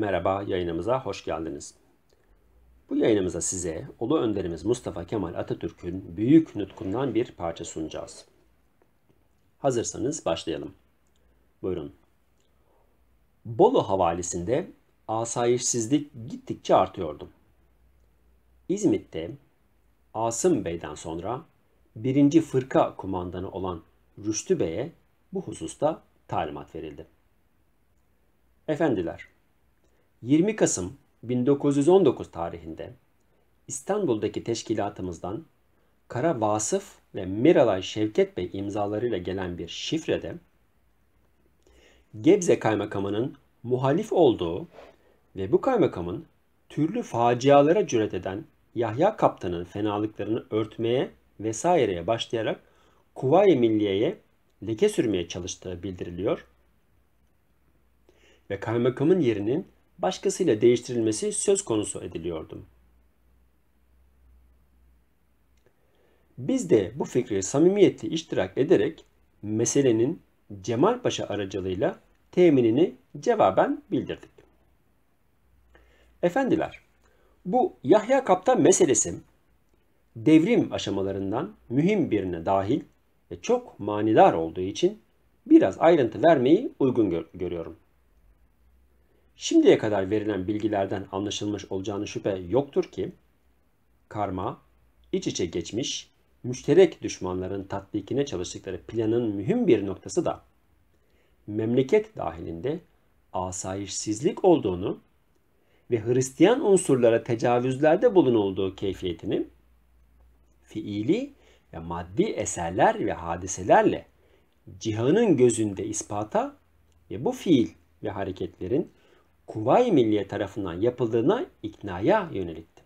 merhaba yayınımıza hoş geldiniz. Bu yayınımıza size Ulu Önderimiz Mustafa Kemal Atatürk'ün büyük nutkundan bir parça sunacağız. Hazırsanız başlayalım. Buyurun. Bolu havalisinde asayişsizlik gittikçe artıyordu. İzmit'te Asım Bey'den sonra birinci fırka kumandanı olan Rüştü Bey'e bu hususta talimat verildi. Efendiler, 20 Kasım 1919 tarihinde İstanbul'daki teşkilatımızdan Kara Vasıf ve Miralay Şevket Bey imzalarıyla gelen bir şifrede Gebze kaymakamının muhalif olduğu ve bu kaymakamın türlü facialara cüret eden Yahya Kaptan'ın fenalıklarını örtmeye vesaireye başlayarak Kuvayi Milliye'ye leke sürmeye çalıştığı bildiriliyor ve kaymakamın yerinin başkasıyla değiştirilmesi söz konusu ediliyordu. Biz de bu fikri samimiyetle iştirak ederek meselenin Cemal Paşa aracılığıyla teminini cevaben bildirdik. Efendiler, bu Yahya Kaptan meselesi devrim aşamalarından mühim birine dahil ve çok manidar olduğu için biraz ayrıntı vermeyi uygun gör görüyorum. Şimdiye kadar verilen bilgilerden anlaşılmış olacağını şüphe yoktur ki karma iç içe geçmiş müşterek düşmanların tatbikine çalıştıkları planın mühim bir noktası da memleket dahilinde asayişsizlik olduğunu ve Hristiyan unsurlara tecavüzlerde bulunulduğu keyfiyetini fiili ve maddi eserler ve hadiselerle cihanın gözünde ispata ve bu fiil ve hareketlerin Kuvay Milliye tarafından yapıldığına iknaya yönelikti.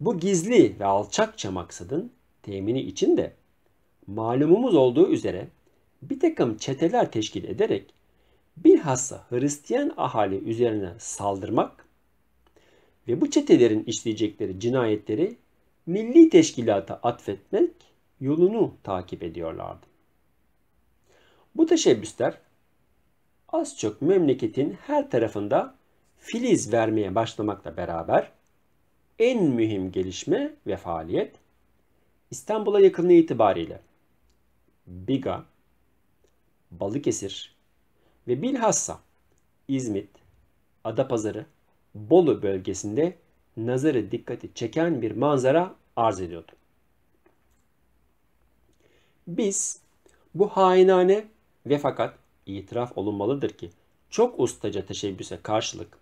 Bu gizli ve alçakça maksadın temini için de malumumuz olduğu üzere bir takım çeteler teşkil ederek bilhassa Hristiyan ahali üzerine saldırmak ve bu çetelerin işleyecekleri cinayetleri milli teşkilata atfetmek yolunu takip ediyorlardı. Bu teşebbüsler az çok memleketin her tarafında filiz vermeye başlamakla beraber en mühim gelişme ve faaliyet İstanbul'a yakınlığı itibariyle Biga, Balıkesir ve bilhassa İzmit, Adapazarı, Bolu bölgesinde nazarı dikkati çeken bir manzara arz ediyordu. Biz bu hainane ve fakat itiraf olunmalıdır ki çok ustaca teşebbüse karşılık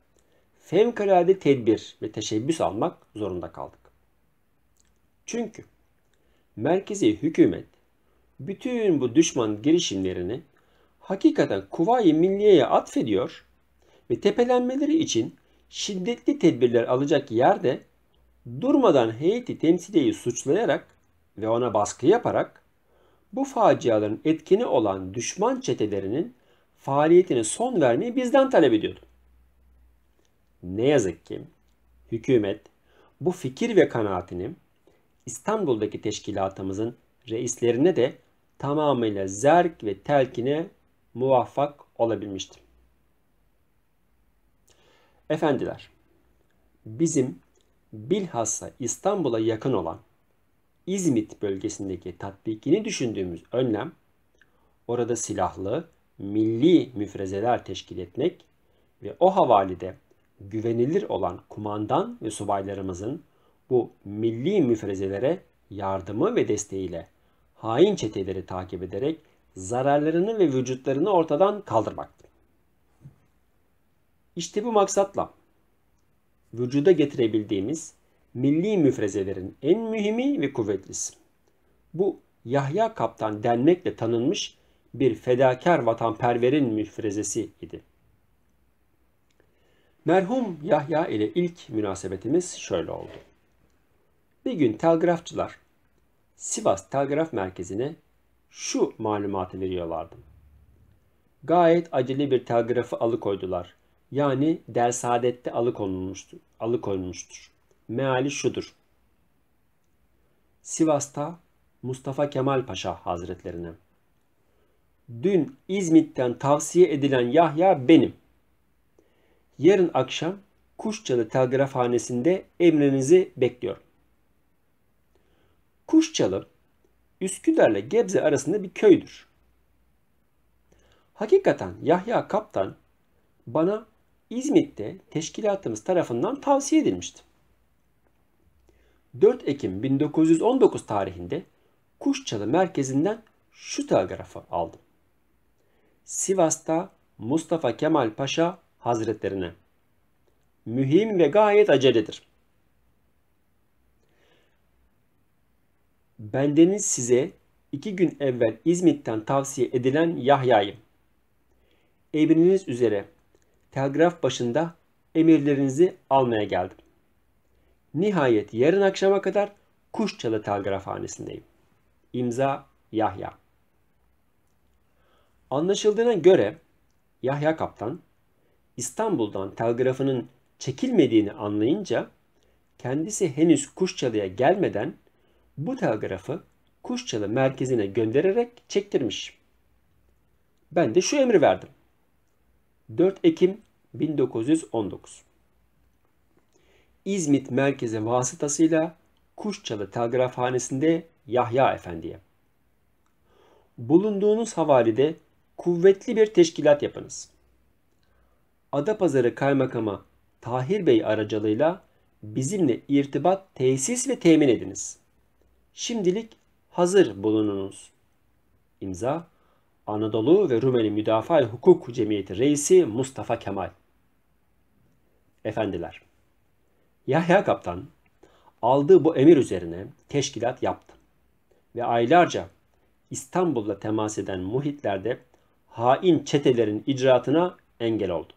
fevkalade tedbir ve teşebbüs almak zorunda kaldık. Çünkü merkezi hükümet bütün bu düşman girişimlerini hakikaten Kuvayi Milliye'ye atfediyor ve tepelenmeleri için şiddetli tedbirler alacak yerde durmadan heyeti temsiliyi suçlayarak ve ona baskı yaparak bu faciaların etkini olan düşman çetelerinin faaliyetine son vermeyi bizden talep ediyordu. Ne yazık ki hükümet bu fikir ve kanaatini İstanbul'daki teşkilatımızın reislerine de tamamıyla zerk ve telkine muvaffak olabilmişti. Efendiler, bizim bilhassa İstanbul'a yakın olan İzmit bölgesindeki tatbikini düşündüğümüz önlem orada silahlı milli müfrezeler teşkil etmek ve o havalide güvenilir olan kumandan ve subaylarımızın bu milli müfrezelere yardımı ve desteğiyle hain çeteleri takip ederek zararlarını ve vücutlarını ortadan kaldırmaktı. İşte bu maksatla vücuda getirebildiğimiz milli müfrezelerin en mühimi ve kuvvetlisi. Bu Yahya Kaptan denmekle tanınmış bir fedakar vatanperverin müfrezesi idi. Merhum Yahya ile ilk münasebetimiz şöyle oldu. Bir gün telgrafçılar Sivas Telgraf Merkezi'ne şu malumatı veriyorlardı. Gayet acele bir telgrafı alıkoydular. Yani Dersaadet'te alıkonulmuştu, alıkoyulmuştur meali şudur. Sivas'ta Mustafa Kemal Paşa Hazretlerine dün İzmit'ten tavsiye edilen Yahya benim. Yarın akşam Kuşçalı Telgrafhanesi'nde emrinizi bekliyorum. Kuşçalı Üsküdar'la Gebze arasında bir köydür. Hakikaten Yahya Kaptan bana İzmit'te teşkilatımız tarafından tavsiye edilmişti. 4 Ekim 1919 tarihinde Kuşçalı merkezinden şu telgrafı aldım. Sivas'ta Mustafa Kemal Paşa Hazretlerine mühim ve gayet aceledir. Bendeniz size iki gün evvel İzmit'ten tavsiye edilen Yahyayım. Emriniz üzere telgraf başında emirlerinizi almaya geldim. Nihayet yarın akşama kadar Kuşçalı Telgrafhanesi'ndeyim. İmza Yahya. Anlaşıldığına göre Yahya Kaptan İstanbul'dan telgrafının çekilmediğini anlayınca kendisi henüz Kuşçalı'ya gelmeden bu telgrafı Kuşçalı merkezine göndererek çektirmiş. Ben de şu emri verdim. 4 Ekim 1919 İzmit merkeze vasıtasıyla Kuşçalı Telgrafhanesi'nde Yahya Efendi'ye. Bulunduğunuz havalide kuvvetli bir teşkilat yapınız. Adapazarı Kaymakama Tahir Bey aracılığıyla bizimle irtibat tesis ve temin ediniz. Şimdilik hazır bulununuz. İmza Anadolu ve Rumeli Müdafaa Hukuk Cemiyeti Reisi Mustafa Kemal Efendiler Yahya Kaptan aldığı bu emir üzerine teşkilat yaptı ve aylarca İstanbul'la temas eden muhitlerde hain çetelerin icraatına engel oldu.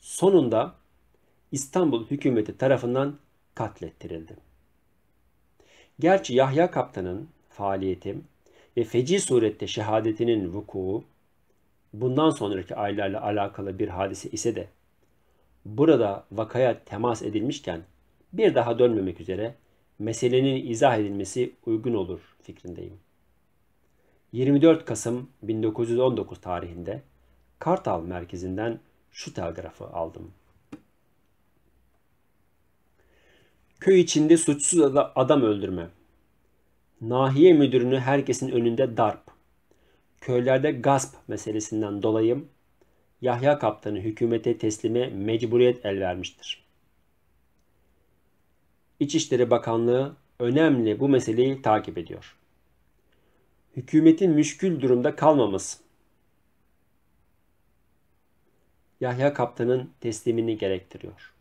Sonunda İstanbul hükümeti tarafından katlettirildi. Gerçi Yahya Kaptan'ın faaliyeti ve feci surette şehadetinin vuku bundan sonraki aylarla alakalı bir hadise ise de burada vakaya temas edilmişken bir daha dönmemek üzere meselenin izah edilmesi uygun olur fikrindeyim. 24 Kasım 1919 tarihinde Kartal merkezinden şu telgrafı aldım. Köy içinde suçsuz adam öldürme. Nahiye müdürünü herkesin önünde darp. Köylerde gasp meselesinden dolayı Yahya kaptanı hükümete teslime mecburiyet el vermiştir. İçişleri Bakanlığı önemli bu meseleyi takip ediyor. Hükümetin müşkül durumda kalmaması. Yahya kaptanın teslimini gerektiriyor.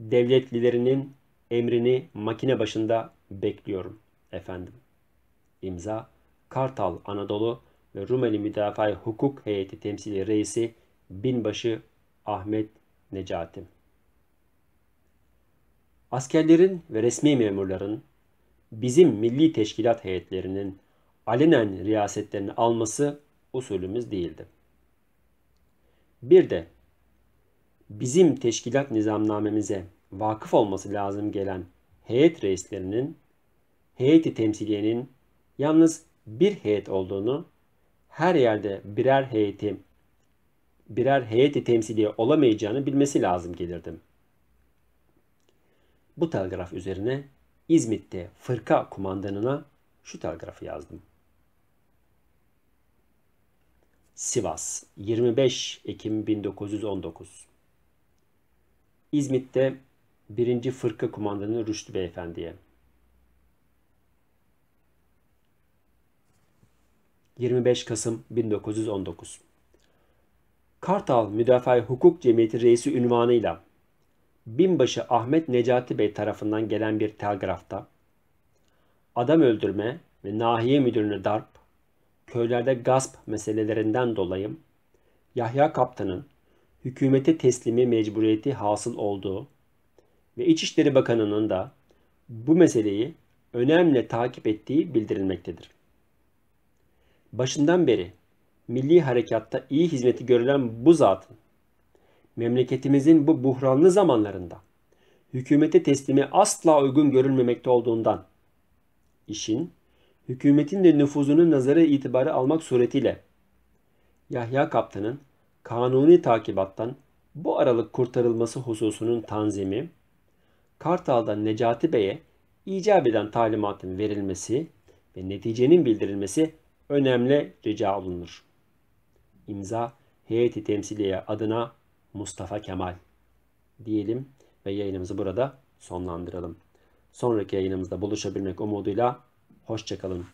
Devletlilerinin emrini makine başında bekliyorum efendim. İmza Kartal Anadolu Rumeli Müdafaa Hukuk Heyeti Temsili Reisi Binbaşı Ahmet Necati. Askerlerin ve resmi memurların bizim milli teşkilat heyetlerinin alenen riyasetlerini alması usulümüz değildi. Bir de bizim teşkilat nizamnamemize vakıf olması lazım gelen heyet reislerinin heyeti temsiliyenin yalnız bir heyet olduğunu her yerde birer heyeti birer heyeti temsili olamayacağını bilmesi lazım gelirdim. Bu telgraf üzerine İzmit'te fırka kumandanına şu telgrafı yazdım. Sivas 25 Ekim 1919 İzmit'te 1. Fırka Kumandanı Rüştü Beyefendi'ye 25 Kasım 1919 Kartal Müdafaa Hukuk Cemiyeti Reisi ünvanıyla binbaşı Ahmet Necati Bey tarafından gelen bir telgrafta adam öldürme ve nahiye müdürüne darp, köylerde gasp meselelerinden dolayı Yahya Kaptan'ın hükümete teslimi mecburiyeti hasıl olduğu ve İçişleri Bakanı'nın da bu meseleyi önemli takip ettiği bildirilmektedir başından beri milli harekatta iyi hizmeti görülen bu zatın memleketimizin bu buhranlı zamanlarında hükümete teslimi asla uygun görülmemekte olduğundan işin hükümetin de nüfuzunu nazarı itibarı almak suretiyle Yahya Kaptan'ın kanuni takibattan bu aralık kurtarılması hususunun tanzimi, Kartal'da Necati Bey'e icap eden talimatın verilmesi ve neticenin bildirilmesi önemli rica olunur. İmza heyeti temsiliye adına Mustafa Kemal diyelim ve yayınımızı burada sonlandıralım. Sonraki yayınımızda buluşabilmek umuduyla hoşçakalın.